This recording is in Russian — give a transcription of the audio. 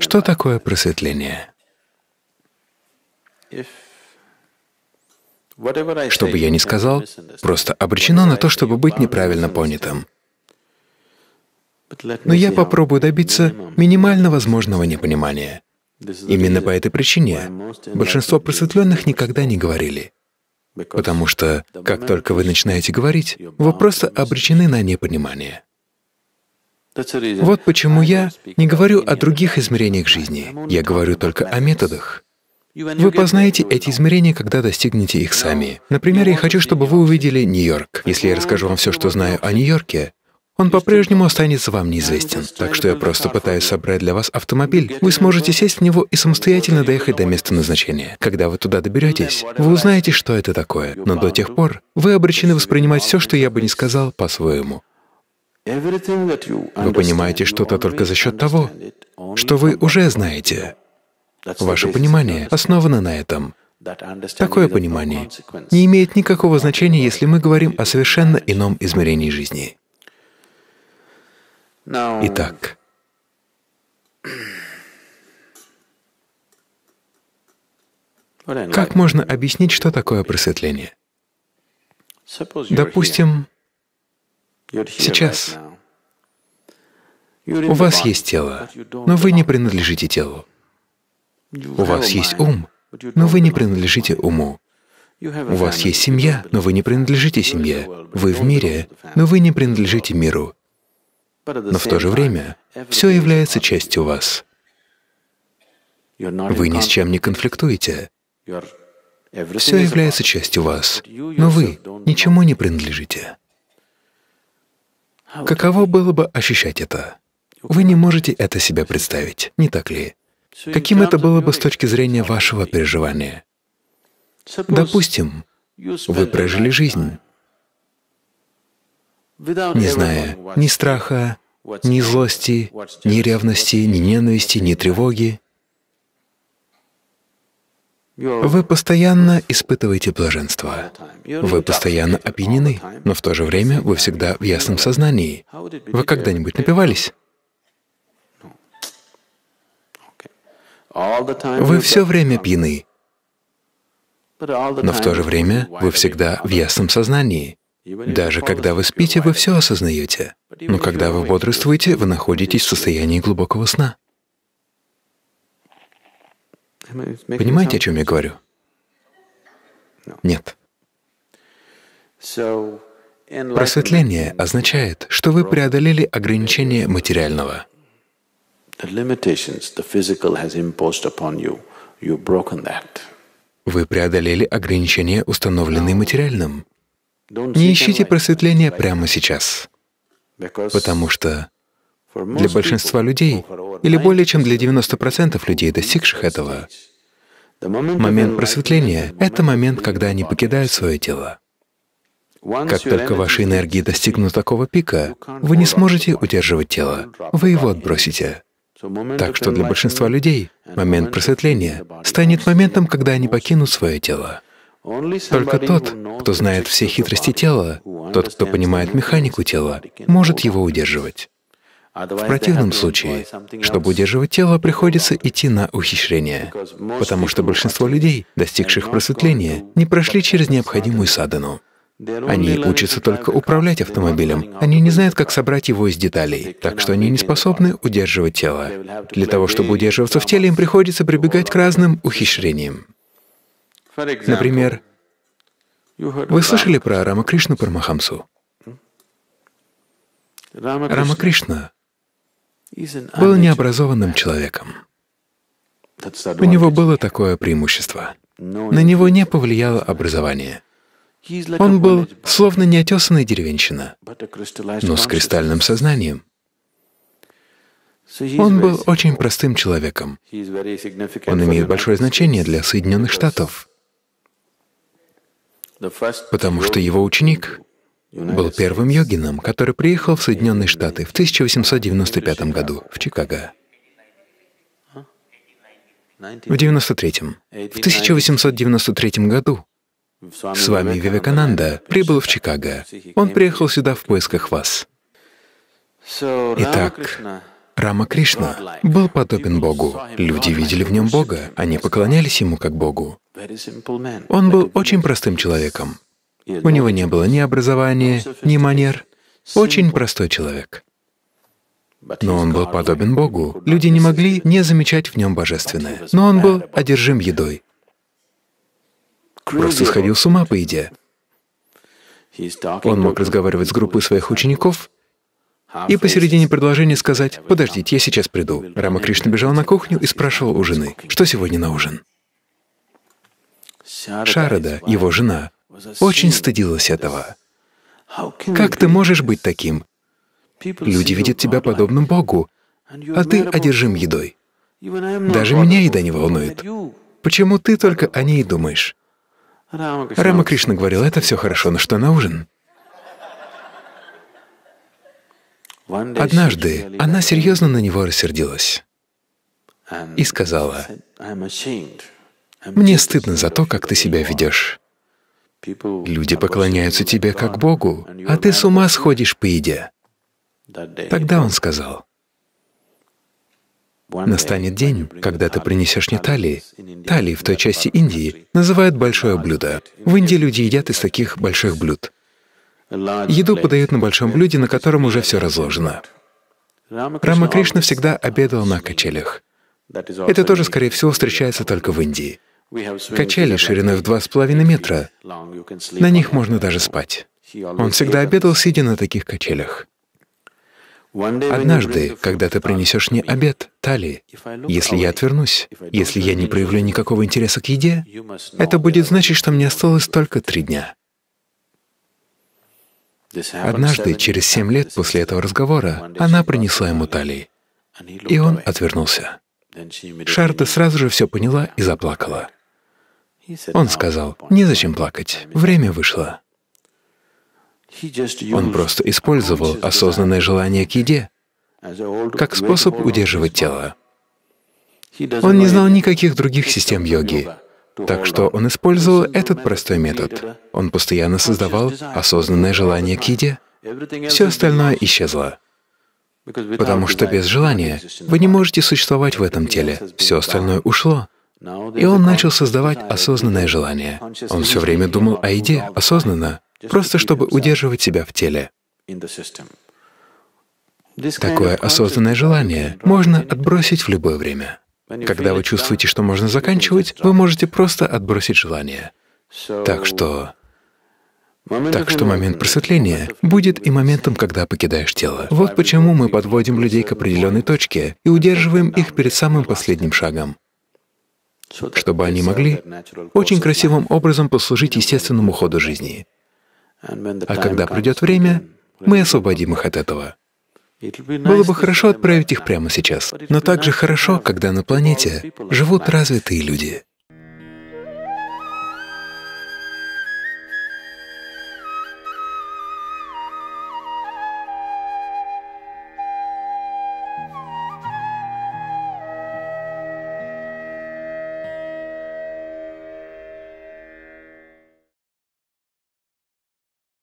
Что такое просветление? Что бы я ни сказал, просто обречено на то, чтобы быть неправильно понятым. Но я попробую добиться минимально возможного непонимания. Именно по этой причине большинство просветленных никогда не говорили. Потому что, как только вы начинаете говорить, вы просто обречены на непонимание. Вот почему я не говорю о других измерениях жизни, я говорю только о методах. Вы познаете эти измерения, когда достигнете их сами. Например, я хочу, чтобы вы увидели Нью-Йорк. Если я расскажу вам все, что знаю о Нью-Йорке, он по-прежнему останется вам неизвестен. Так что я просто пытаюсь собрать для вас автомобиль. Вы сможете сесть в него и самостоятельно доехать до места назначения. Когда вы туда доберетесь, вы узнаете, что это такое. Но до тех пор вы обречены воспринимать все, что я бы не сказал, по-своему. Вы понимаете что-то только за счет того, что вы уже знаете. Ваше понимание основано на этом. Такое понимание не имеет никакого значения, если мы говорим о совершенно ином измерении жизни. Итак, как можно объяснить, что такое просветление? Допустим, сейчас. У вас есть тело, но вы не принадлежите телу. У вас есть ум, но вы не принадлежите уму. У вас есть семья, но вы не принадлежите семье. Вы в мире, но вы не принадлежите миру. Но в то же время все является частью вас. Вы ни с чем не конфликтуете. Все является частью вас, но вы ничему не принадлежите. Каково было бы ощущать это? Вы не можете это себе представить, не так ли? Каким это было бы с точки зрения вашего переживания? Допустим, вы прожили жизнь, не зная ни страха, ни злости, ни ревности, ни ненависти, ни тревоги, вы постоянно испытываете блаженство. Вы постоянно опьянены, но в то же время вы всегда в ясном сознании. Вы когда-нибудь напивались? Вы все время пьяны, но в то же время вы всегда в ясном сознании. Даже когда вы спите, вы все осознаете. Но когда вы бодрствуете, вы находитесь в состоянии глубокого сна. Понимаете, о чем я говорю? Нет. Просветление означает, что вы преодолели ограничения материального. Вы преодолели ограничения, установленные материальным. Не ищите просветления прямо сейчас, потому что для большинства людей или более чем для 90% людей, достигших этого. Момент просветления — это момент, когда они покидают свое тело. Как только ваши энергии достигнут такого пика, вы не сможете удерживать тело, вы его отбросите. Так что для большинства людей момент просветления станет моментом, когда они покинут свое тело. Только тот, кто знает все хитрости тела, тот, кто понимает механику тела, может его удерживать. В противном случае, чтобы удерживать тело, приходится идти на ухищрение, потому что большинство людей, достигших просветления, не прошли через необходимую садану. Они учатся только управлять автомобилем. Они не знают, как собрать его из деталей, так что они не способны удерживать тело. Для того, чтобы удерживаться в теле, им приходится прибегать к разным ухищрениям. Например, вы слышали про Рамакришну Парамахамсу? Рамакришна был необразованным человеком. У него было такое преимущество. На него не повлияло образование. Он был словно неотесанный деревенщина, но с кристальным сознанием. Он был очень простым человеком. Он имеет большое значение для Соединенных Штатов, потому что его ученик был первым йогином, который приехал в Соединенные Штаты в 1895 году в Чикаго. В 93-м. В 1893 году с вами Вивекананда прибыл в Чикаго. Он приехал сюда в поисках вас. Итак, Рама Кришна был подобен Богу. Люди видели в нем Бога, они поклонялись ему как Богу. Он был очень простым человеком, у него не было ни образования, ни манер. Очень простой человек. Но он был подобен Богу. Люди не могли не замечать в нем божественное. Но он был одержим едой. Просто сходил с ума по еде. Он мог разговаривать с группой своих учеников и посередине предложения сказать «Подождите, я сейчас приду». Рама Кришна бежал на кухню и спрашивал у жены, что сегодня на ужин. Шарада, его жена, очень стыдилась этого. Как ты можешь быть таким? Люди видят тебя подобным Богу, а ты одержим едой. Даже меня еда не волнует. Почему ты только о ней думаешь? Рама Кришна говорил, это все хорошо, но что на ужин? Однажды она серьезно на него рассердилась и сказала, «Мне стыдно за то, как ты себя ведешь. Люди поклоняются тебе как Богу, а ты с ума сходишь по еде. Тогда он сказал, Настанет день, когда ты принесешь не талии. Талии в той части Индии называют большое блюдо. В Индии люди едят из таких больших блюд. Еду подают на большом блюде, на котором уже все разложено. Рама Кришна всегда обедал на качелях. Это тоже, скорее всего, встречается только в Индии. Качели шириной в 2,5 метра. На них можно даже спать. Он всегда обедал, сидя на таких качелях. Однажды, когда ты принесешь мне обед, Тали, если я отвернусь, если я не проявлю никакого интереса к еде, это будет значить, что мне осталось только три дня. Однажды, через семь лет после этого разговора, она принесла ему Тали, и он отвернулся. Шарта сразу же все поняла и заплакала. Он сказал, «Незачем плакать, время вышло». Он просто использовал осознанное желание к еде как способ удерживать тело. Он не знал никаких других систем йоги, так что он использовал этот простой метод. Он постоянно создавал осознанное желание к еде. Все остальное исчезло. Потому что без желания вы не можете существовать в этом теле. Все остальное ушло. И он начал создавать осознанное желание. Он все время думал о еде осознанно, просто чтобы удерживать себя в теле. Такое осознанное желание можно отбросить в любое время. Когда вы чувствуете, что можно заканчивать, вы можете просто отбросить желание. Так что... Так что момент просветления будет и моментом, когда покидаешь тело. Вот почему мы подводим людей к определенной точке и удерживаем их перед самым последним шагом чтобы они могли очень красивым образом послужить естественному ходу жизни. А когда придет время, мы освободим их от этого. Было бы хорошо отправить их прямо сейчас, но также хорошо, когда на планете живут развитые люди.